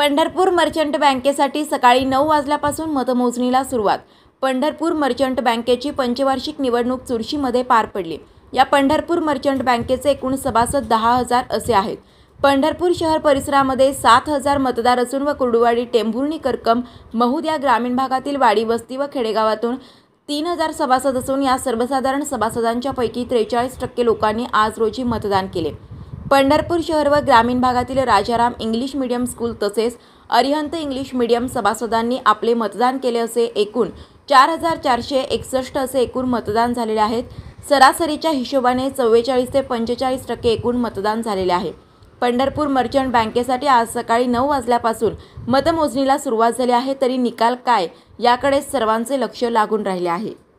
Pandharpur merchant बँकेसाठी सकाळी नऊ वाजल्यापासून मतमोजणीला सुरुवात पंढरपूर मर्चंट बँकेची पंचवार्षिक निवडणूक चुरशीमध्ये पार पडली या पंढरपूर मर्चंट बँकेचे एकूण सभासद दहा हजार असे आहेत पंढरपूर शहर परिसरामध्ये सात हजार मतदार असून व कुर्डुवाडी टेंभुर्णी करकम महूद या ग्रामीण भागातील वाडी वस्ती व खेडेगावातून तीन हजार सभासद असून या सर्वसाधारण सभासदांच्यापैकी त्रेचाळीस टक्के लोकांनी आज रोजी मतदान केले पंढरपूर शहर व ग्रामीण भागातील राजाराम इंग्लिश मीडियम स्कूल तसेच अरिहंत इंग्लिश मीडियम सभासदांनी आपले मतदान केले असे एकूण चार हजार चारशे एकसष्ट असे एकूण मतदान झालेले आहेत सरासरीच्या हिशोबाने चव्वेचाळीस ते पंचेचाळीस टक्के एकूण मतदान झालेले आहे पंढरपूर मर्चंट बँकेसाठी आज सकाळी नऊ वाजल्यापासून मतमोजणीला सुरुवात झाली आहे तरी निकाल काय याकडे सर्वांचे लक्ष लागून राहिले आहे